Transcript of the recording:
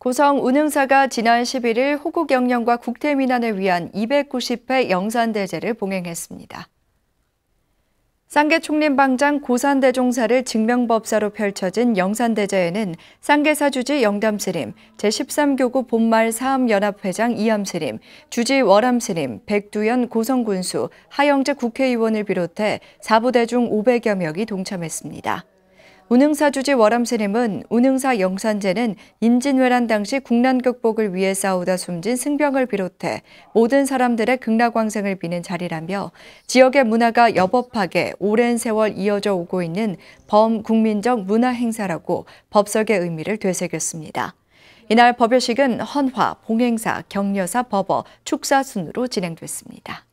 고성 운흥사가 지난 11일 호구 경영과 국태 민안을 위한 290회 영산대제를 봉행했습니다. 쌍계 총림방장 고산대종사를 증명법사로 펼쳐진 영산대제에는 쌍계사 주지 영담스님, 제13교구 본말 사암연합회장 이암스님, 주지 월암스님, 백두현 고성군수, 하영재 국회의원을 비롯해 사부대중 500여 명이 동참했습니다. 운흥사 주지 월암세림은 운흥사 영산제는 임진왜란 당시 국난 극복을 위해 싸우다 숨진 승병을 비롯해 모든 사람들의 극락왕생을 비는 자리라며 지역의 문화가 여법하게 오랜 세월 이어져 오고 있는 범국민적 문화 행사라고 법석의 의미를 되새겼습니다. 이날 법요식은 헌화, 봉행사, 격려사, 법어, 축사 순으로 진행됐습니다.